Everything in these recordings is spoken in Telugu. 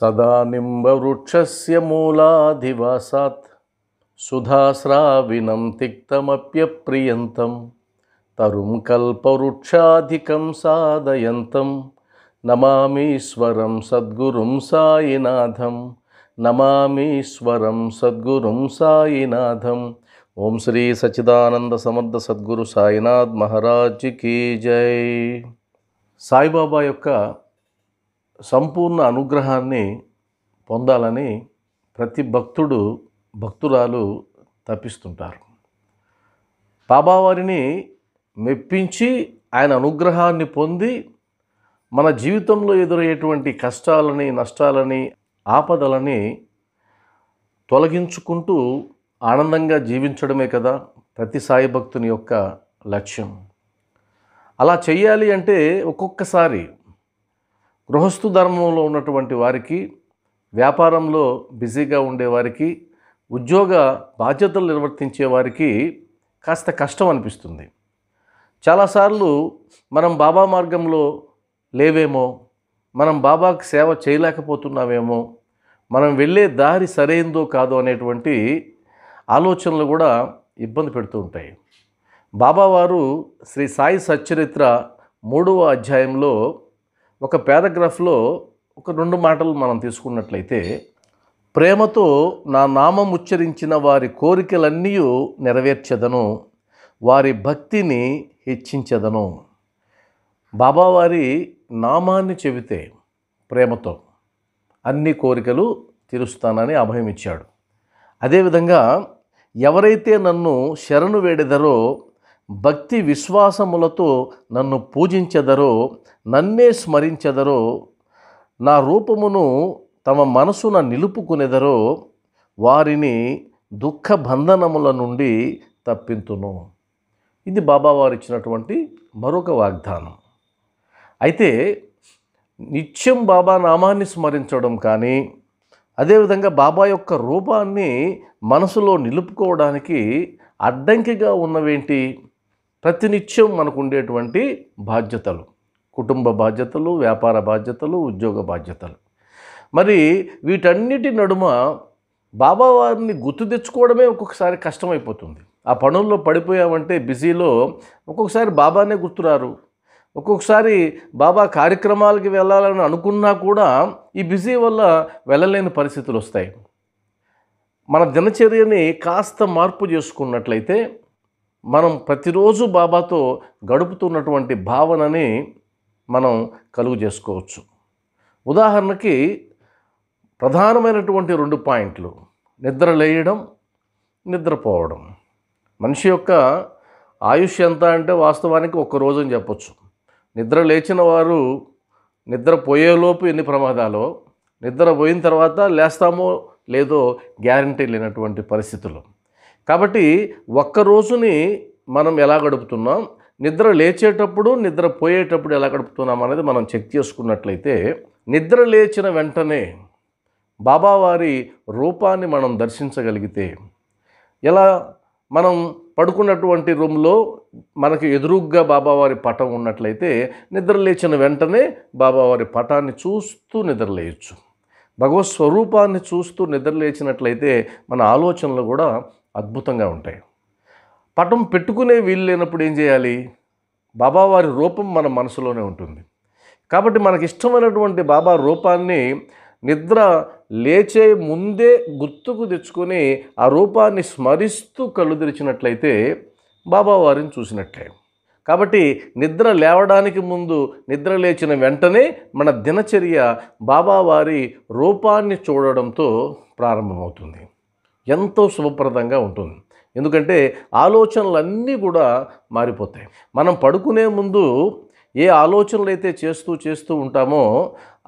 సదా మూలాధివాసాత్ సుధాస్రావినం తిక్తమప్యప్రియంతం తరుం కల్పవృక్షాధికం సాదయంతం నమామీశ్వరం సద్గురుం సాయినాథం నమామీశ్వరం సద్గురుం సాయినాథం ఓం శ్రీ సచిదానంద సమర్థ సద్గురు సాయినాథ్ మహారాజ్ కీ జై సాయిబాబా యొక్క సంపూర్ణ అనుగ్రహాన్ని పొందాలని ప్రతి భక్తుడు భక్తురాలు తప్పిస్తుంటారు బాబావారిని మెప్పించి ఆయన అనుగ్రహాన్ని పొంది మన జీవితంలో ఎదురయ్యేటువంటి కష్టాలని నష్టాలని ఆపదలని తొలగించుకుంటూ ఆనందంగా జీవించడమే కదా ప్రతి సాయి భక్తుని యొక్క లక్ష్యం అలా చేయాలి అంటే ఒక్కొక్కసారి గృహస్థు ధర్మంలో ఉన్నటువంటి వారికి వ్యాపారంలో బిజీగా ఉండేవారికి ఉద్యోగ బాధ్యతలు నిర్వర్తించే వారికి కాస్త కష్టం అనిపిస్తుంది చాలాసార్లు మనం బాబా మార్గంలో లేవేమో మనం బాబాకు సేవ చేయలేకపోతున్నామేమో మనం వెళ్ళే దారి సరైందో కాదో అనేటువంటి ఆలోచనలు కూడా ఇబ్బంది పెడుతూ ఉంటాయి బాబావారు శ్రీ సాయి సచ్చరిత్ర మూడవ అధ్యాయంలో ఒక పేరాగ్రాఫ్లో ఒక రెండు మాటలు మనం తీసుకున్నట్లయితే ప్రేమతో నా నామం ఉచ్చరించిన వారి కోరికలన్నీ నెరవేర్చెదను వారి భక్తిని హెచ్చించెదను బాబావారి నామాన్ని చెబితే ప్రేమతో అన్ని కోరికలు తీరుస్తానని అభయమిచ్చాడు అదేవిధంగా ఎవరైతే నన్ను శరణు వేడెదరో భక్తి విశ్వాసములతో నన్ను పూజించెదరో నన్నే స్మరించెదరో నా రూపమును తమ మనసున నిలుపుకునేదరో వారిని దుఃఖ బంధనముల నుండి తప్పింతును ఇది బాబావారు ఇచ్చినటువంటి మరొక వాగ్దానం అయితే నిత్యం బాబా నామాన్ని స్మరించడం కానీ అదేవిధంగా బాబా యొక్క రూపాన్ని మనసులో నిలుపుకోవడానికి అడ్డంకిగా ఉన్నవేంటి ప్రతినిత్యం మనకు ఉండేటువంటి బాధ్యతలు కుటుంబ బాధ్యతలు వ్యాపార బాధ్యతలు ఉద్యోగ బాధ్యతలు మరి వీటన్నిటి నడుమ బాబావారిని గుర్తు తెచ్చుకోవడమే ఒక్కొక్కసారి కష్టమైపోతుంది ఆ పనుల్లో పడిపోయామంటే బిజీలో ఒక్కొక్కసారి బాబానే గుర్తురారు ఒక్కొక్కసారి బాబా కార్యక్రమాలకి వెళ్ళాలని అనుకున్నా కూడా ఈ బిజీ వల్ల వెళ్ళలేని పరిస్థితులు వస్తాయి మన దినచర్యని కాస్త మార్పు చేసుకున్నట్లయితే మనం ప్రతిరోజు బాబాతో గడుపుతున్నటువంటి భావనని మనం కలుగు చేసుకోవచ్చు ఉదాహరణకి ప్రధానమైనటువంటి రెండు పాయింట్లు నిద్ర లేయడం నిద్రపోవడం మనిషి యొక్క ఆయుష్ ఎంత అంటే వాస్తవానికి ఒక్క అని చెప్పచ్చు నిద్ర లేచిన వారు నిద్రపోయేలోపు ఎన్ని ప్రమాదాలో నిద్ర పోయిన తర్వాత లేస్తామో లేదో గ్యారంటీ లేనటువంటి పరిస్థితులు కాబట్టి ఒక్క రోజుని మనం ఎలా గడుపుతున్నాం నిద్ర లేచేటప్పుడు నిద్ర పోయేటప్పుడు ఎలా గడుపుతున్నాం అనేది మనం చెక్ చేసుకున్నట్లయితే నిద్ర లేచిన వెంటనే బాబావారి రూపాన్ని మనం దర్శించగలిగితే ఎలా మనం పడుకున్నటువంటి రూమ్లో మనకి ఎదురుగ్గా బాబావారి పటం ఉన్నట్లయితే నిద్ర లేచిన వెంటనే బాబావారి పటాన్ని చూస్తూ నిద్రలేయచ్చు భగవత్ స్వరూపాన్ని చూస్తూ నిద్రలేచినట్లయితే మన ఆలోచనలు కూడా అద్భుతంగా ఉంటాయి పటం పెట్టుకునే వీలు లేనప్పుడు ఏం చేయాలి బాబావారి రూపం మన మనసులోనే ఉంటుంది కాబట్టి మనకి ఇష్టమైనటువంటి బాబా రూపాన్ని నిద్ర లేచే ముందే గుర్తుకు తెచ్చుకొని ఆ రూపాన్ని స్మరిస్తూ కళ్ళు తెరిచినట్లయితే బాబావారిని చూసినట్లే కాబట్టి నిద్ర లేవడానికి ముందు నిద్ర లేచిన వెంటనే మన దినచర్య బాబావారి రూపాన్ని చూడడంతో ప్రారంభమవుతుంది ఎంతో శుభప్రదంగా ఉంటుంది ఎందుకంటే ఆలోచనలన్నీ కూడా మారిపోతాయి మనం పడుకునే ముందు ఏ ఆలోచనలు అయితే చేస్తూ చేస్తూ ఉంటామో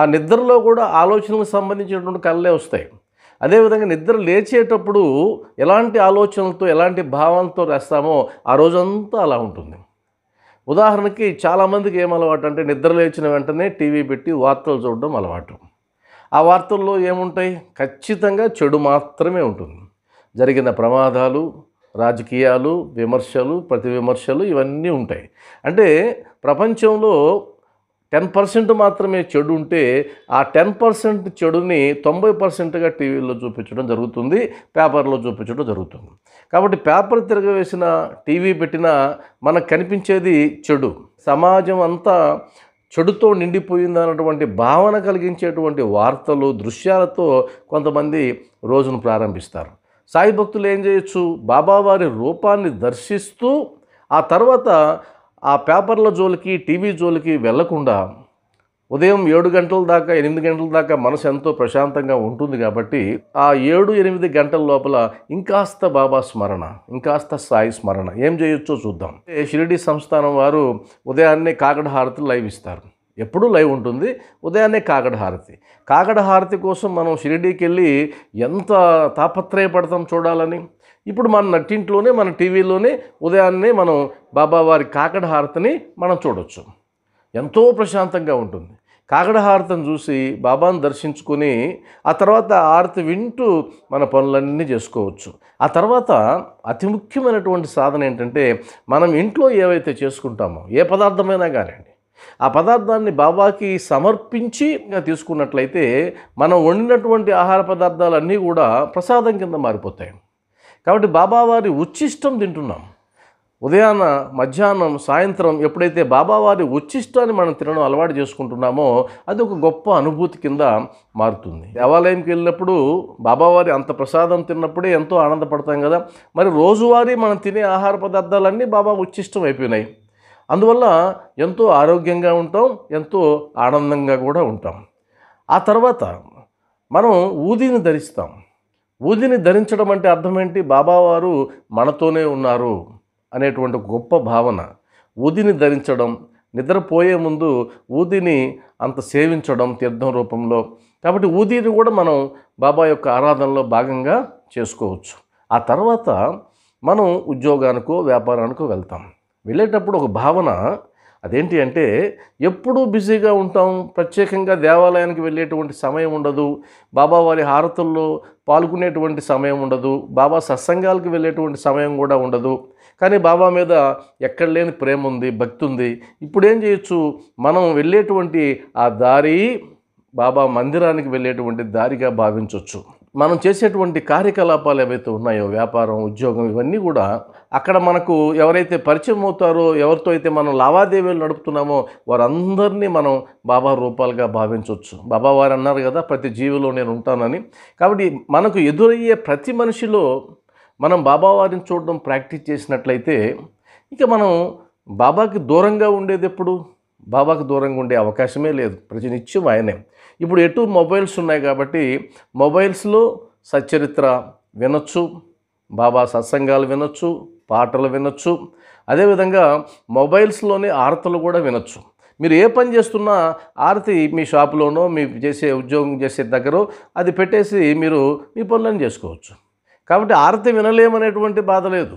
ఆ నిద్రలో కూడా ఆలోచనలకు సంబంధించినటువంటి కళ్ళే వస్తాయి అదేవిధంగా నిద్ర లేచేటప్పుడు ఎలాంటి ఆలోచనలతో ఎలాంటి భావంతో రాస్తామో ఆ రోజంతా అలా ఉంటుంది ఉదాహరణకి చాలామందికి ఏం అలవాటు అంటే నిద్ర లేచిన వెంటనే టీవీ పెట్టి వార్తలు చూడడం అలవాటు ఆ వార్తల్లో ఏముంటాయి ఖచ్చితంగా చెడు మాత్రమే ఉంటుంది జరిగిన ప్రమాదాలు రాజకీయాలు విమర్శలు ప్రతి విమర్శలు ఇవన్నీ ఉంటాయి అంటే ప్రపంచంలో టెన్ పర్సెంట్ మాత్రమే చెడు ఉంటే ఆ టెన్ పర్సెంట్ చెడుని తొంభై పర్సెంట్గా టీవీలో చూపించడం జరుగుతుంది పేపర్లో చూపించడం జరుగుతుంది కాబట్టి పేపర్ తిరగవేసిన టీవీ పెట్టినా మనకు కనిపించేది చెడు సమాజం అంతా చెడుతో నిండిపోయిందన్నటువంటి భావన కలిగించేటువంటి వార్తలు దృశ్యాలతో కొంతమంది రోజును ప్రారంభిస్తారు సాయి భక్తులు ఏం చేయొచ్చు బాబావారి రూపాన్ని దర్శిస్తూ ఆ తర్వాత ఆ పేపర్ల జోలికి టీవీ జోలికి వెళ్లకుండా ఉదయం ఏడు గంటల దాకా ఎనిమిది గంటల దాకా మనసు ఎంతో ప్రశాంతంగా ఉంటుంది కాబట్టి ఆ ఏడు ఎనిమిది గంటల లోపల ఇంకాస్త బాబా స్మరణ ఇంకాస్త సాయి స్మరణ ఏం చేయొచ్చో చూద్దాం షిరిడి సంస్థానం వారు ఉదయాన్నే కాకడ హారతులు లైవ్ ఇస్తారు ఎప్పుడూ లైవ్ ఉంటుంది ఉదయాన్నే కాకడ హారతి కాకడ హారతి కోసం మనం షిరిడీకి వెళ్ళి ఎంత తాపత్రయపడతాం చూడాలని ఇప్పుడు మన నట్టింట్లోనే మన టీవీలోనే ఉదయాన్నే మనం బాబావారి కాకడ హారతిని మనం చూడొచ్చు ఎంతో ప్రశాంతంగా ఉంటుంది కాకడ చూసి బాబాను దర్శించుకొని ఆ తర్వాత ఆరతి వింటూ మన పనులన్నీ చేసుకోవచ్చు ఆ తర్వాత అతి ముఖ్యమైనటువంటి సాధన ఏంటంటే మనం ఇంట్లో ఏవైతే చేసుకుంటామో ఏ పదార్థమైనా కానివ్వండి ఆ పదార్థాన్ని బాబాకి సమర్పించి తీసుకున్నట్లయితే మనం వండినటువంటి ఆహార పదార్థాలన్నీ కూడా ప్రసాదం కింద మారిపోతాయి కాబట్టి బాబావారి ఉచ్చిష్టం తింటున్నాం ఉదయాన మధ్యాహ్నం సాయంత్రం ఎప్పుడైతే బాబావారి ఉచ్చిష్టాన్ని మనం తినడం అలవాటు చేసుకుంటున్నామో అది ఒక గొప్ప అనుభూతి కింద మారుతుంది దేవాలయంకి వెళ్ళినప్పుడు బాబావారి అంత ప్రసాదం తిన్నప్పుడే ఎంతో ఆనందపడతాం కదా మరి రోజువారీ మనం తినే ఆహార పదార్థాలన్నీ బాబా ఉచ్చిష్టం అయిపోయినాయి అందువల్ల ఎంతో ఆరోగ్యంగా ఉంటాం ఎంతో ఆనందంగా కూడా ఉంటాం ఆ తర్వాత మనం ఊదిని ధరిస్తాం ఊదిని ధరించడం అంటే అర్థం ఏంటి బాబావారు మనతోనే ఉన్నారు అనేటువంటి గొప్ప భావన ఊదిని ధరించడం నిద్రపోయే ముందు ఊదిని అంత సేవించడం తీర్థం రూపంలో కాబట్టి ఊదిని కూడా మనం బాబా యొక్క ఆరాధనలో భాగంగా చేసుకోవచ్చు ఆ తర్వాత మనం ఉద్యోగానికో వ్యాపారానికో వెళ్తాం వెళ్ళేటప్పుడు ఒక భావన అదేంటి అంటే ఎప్పుడూ బిజీగా ఉంటాం ప్రత్యేకంగా దేవాలయానికి వెళ్ళేటువంటి సమయం ఉండదు బాబావారి హారతుల్లో పాల్గొనేటువంటి సమయం ఉండదు బాబా సత్సంగాలకు వెళ్ళేటువంటి సమయం కూడా ఉండదు కానీ బాబా మీద ఎక్కడ లేని ప్రేమ ఉంది భక్తి ఉంది ఇప్పుడు ఏం చేయొచ్చు మనం వెళ్ళేటువంటి ఆ దారి బాబా మందిరానికి వెళ్ళేటువంటి దారిగా భావించవచ్చు మనం చేసేటువంటి కార్యకలాపాలు ఏవైతే ఉన్నాయో వ్యాపారం ఉద్యోగం ఇవన్నీ కూడా అక్కడ మనకు ఎవరైతే పరిచయం అవుతారో ఎవరితో అయితే మనం లావాదేవీలు నడుపుతున్నామో వారందరినీ మనం బాబా రూపాలుగా భావించవచ్చు బాబా వారు అన్నారు కదా ప్రతి జీవిలో నేను ఉంటానని కాబట్టి మనకు ఎదురయ్యే ప్రతి మనిషిలో మనం బాబావారిని చూడడం ప్రాక్టీస్ చేసినట్లయితే ఇక మనం బాబాకి దూరంగా ఉండేది ఎప్పుడు బాబాకి దూరంగా ఉండే అవకాశమే లేదు ప్రతినిత్యం ఆయనే ఇప్పుడు ఎటు మొబైల్స్ ఉన్నాయి కాబట్టి మొబైల్స్లో సచ్చరిత్ర వినొచ్చు బాబా సత్సంగాలు వినొచ్చు పాటలు వినొచ్చు అదేవిధంగా మొబైల్స్లోనే ఆరతలు కూడా వినొచ్చు మీరు ఏ పని చేస్తున్నా ఆరతి మీ షాపులోనో మీ చేసే ఉద్యోగం చేసే దగ్గర అది పెట్టేసి మీరు మీ పనులను చేసుకోవచ్చు కాబట్టి ఆరతి వినలేమనేటువంటి బాధ లేదు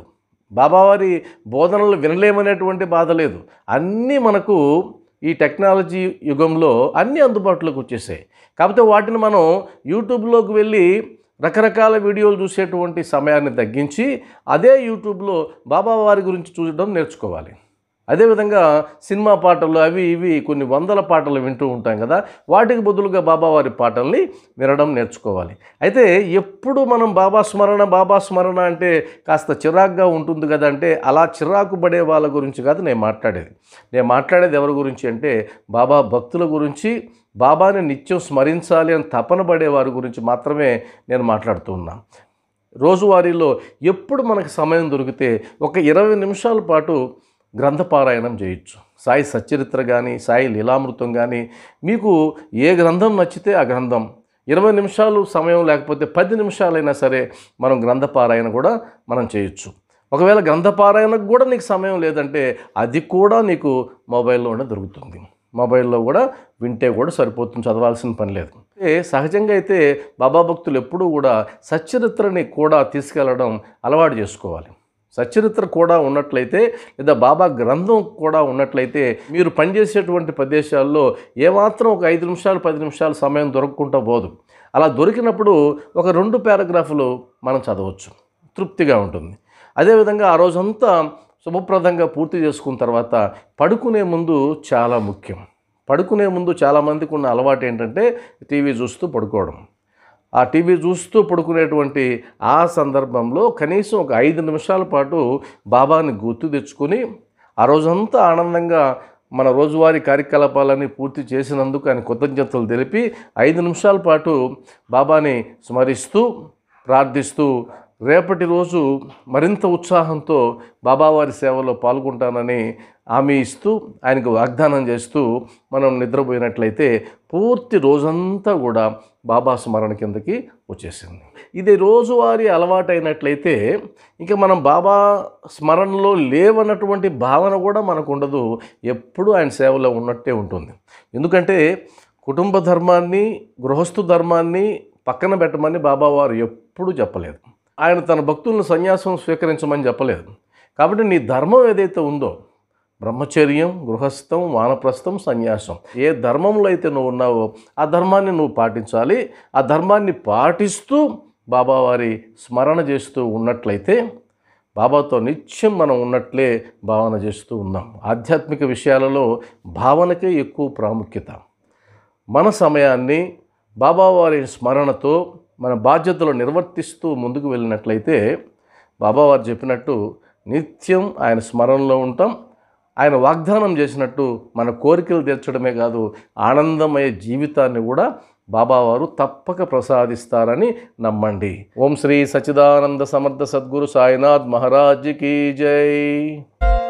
బాబావారి బోధనలు వినలేమనేటువంటి బాధ లేదు అన్నీ మనకు ఈ టెక్నాలజీ యుగంలో అన్నీ అందుబాటులోకి వచ్చేసాయి కాకపోతే వాటిని మనం యూట్యూబ్లోకి వెళ్ళి రకరకాల వీడియోలు చూసేటువంటి సమయాన్ని తగ్గించి అదే యూట్యూబ్లో బాబా వారి గురించి చూడడం నేర్చుకోవాలి అదేవిధంగా సినిమా పాటలు అవి ఇవి కొన్ని వందల పాటలు వింటూ ఉంటాం కదా వాటికి బదులుగా బాబావారి పాటల్ని వినడం నేర్చుకోవాలి అయితే ఎప్పుడు మనం బాబా స్మరణ బాబా స్మరణ అంటే కాస్త చిరాకుగా ఉంటుంది కదా అంటే అలా చిరాకు పడే వాళ్ళ గురించి కాదు నేను మాట్లాడేది నేను మాట్లాడేది ఎవరి గురించి అంటే బాబా భక్తుల గురించి బాబాని నిత్యం స్మరించాలి అని తపన పడేవారి గురించి మాత్రమే నేను మాట్లాడుతూ ఉన్నాను రోజువారీలో ఎప్పుడు మనకు సమయం దొరికితే ఒక ఇరవై నిమిషాల పాటు గ్రంథపారాయణం చేయొచ్చు సాయి సచ్చరిత్ర కానీ సాయి లీలామృతం కానీ మీకు ఏ గ్రంథం నచ్చితే ఆ గ్రంథం ఇరవై నిమిషాలు సమయం లేకపోతే పది నిమిషాలైనా సరే మనం గ్రంథపారాయణ కూడా మనం చేయొచ్చు ఒకవేళ గ్రంథపారాయణకు కూడా నీకు సమయం లేదంటే అది కూడా నీకు మొబైల్లోనే దొరుకుతుంది మొబైల్లో కూడా వింటే కూడా సరిపోతుంది చదవాల్సిన పని లేదు సహజంగా అయితే బాబా భక్తులు ఎప్పుడూ కూడా సచ్చరిత్రని కూడా తీసుకెళ్లడం అలవాటు చేసుకోవాలి సచరిత్ర కూడా ఉన్నట్లయితే లేదా బాబా గ్రంథం కూడా ఉన్నట్లయితే మీరు పనిచేసేటువంటి ప్రదేశాల్లో ఏమాత్రం ఒక ఐదు నిమిషాలు పది నిమిషాలు సమయం దొరకకుండా పోదు అలా దొరికినప్పుడు ఒక రెండు పారాగ్రాఫ్లు మనం చదవచ్చు తృప్తిగా ఉంటుంది అదేవిధంగా ఆ రోజంతా శుభప్రదంగా పూర్తి చేసుకున్న తర్వాత పడుకునే ముందు చాలా ముఖ్యం పడుకునే ముందు చాలామందికి ఉన్న అలవాటు ఏంటంటే టీవీ చూస్తూ పడుకోవడం ఆ టీవీ చూస్తూ పడుకునేటువంటి ఆ సందర్భంలో కనీసం ఒక ఐదు నిమిషాల పాటు బాబాని గుర్తు తెచ్చుకొని ఆ రోజంతా ఆనందంగా మన రోజువారీ కార్యకలాపాలన్నీ పూర్తి చేసినందుకు ఆయన కృతజ్ఞతలు తెలిపి ఐదు నిమిషాల పాటు బాబాని స్మరిస్తూ ప్రార్థిస్తూ రేపటి రోజు మరింత ఉత్సాహంతో బాబావారి సేవలో పాల్గొంటానని హామీ ఇస్తూ ఆయనకు వాగ్దానం చేస్తూ మనం నిద్రపోయినట్లయితే పూర్తి రోజంతా కూడా బాబా స్మరణ కిందకి వచ్చేసింది ఇది రోజువారీ అలవాటైనట్లయితే ఇంకా మనం బాబా స్మరణలో లేవన్నటువంటి భావన కూడా మనకు ఉండదు ఎప్పుడూ ఆయన సేవలో ఉన్నట్టే ఉంటుంది ఎందుకంటే కుటుంబ ధర్మాన్ని గృహస్థు ధర్మాన్ని పక్కన పెట్టమని బాబావారు ఎప్పుడూ చెప్పలేదు ఆయన తన భక్తులను సన్యాసం స్వీకరించమని చెప్పలేదు కాబట్టి నీ ధర్మం ఏదైతే ఉందో బ్రహ్మచర్యం గృహస్థం వానప్రస్థం సన్యాసం ఏ ధర్మంలో అయితే నువ్వు ఉన్నావో ఆ ధర్మాన్ని నువ్వు పాటించాలి ఆ ధర్మాన్ని పాటిస్తూ బాబావారి స్మరణ చేస్తూ ఉన్నట్లయితే బాబాతో నిత్యం మనం ఉన్నట్లే భావన చేస్తూ ఉన్నాం ఆధ్యాత్మిక విషయాలలో భావనకే ఎక్కువ ప్రాముఖ్యత మన సమయాన్ని బాబావారి స్మరణతో మన బాధ్యతలు నిర్వర్తిస్తూ ముందుకు వెళ్ళినట్లయితే బాబావారు చెప్పినట్టు నిత్యం ఆయన స్మరణలో ఉంటాం ఆయన వాగ్దానం చేసినట్టు మన కోరికలు తీర్చడమే కాదు ఆనందమయ జీవితాన్ని కూడా బాబావారు తప్పక ప్రసాదిస్తారని నమ్మండి ఓం శ్రీ సచిదానంద సమర్థ సద్గురు సాయినాథ్ మహారాజ్కి జై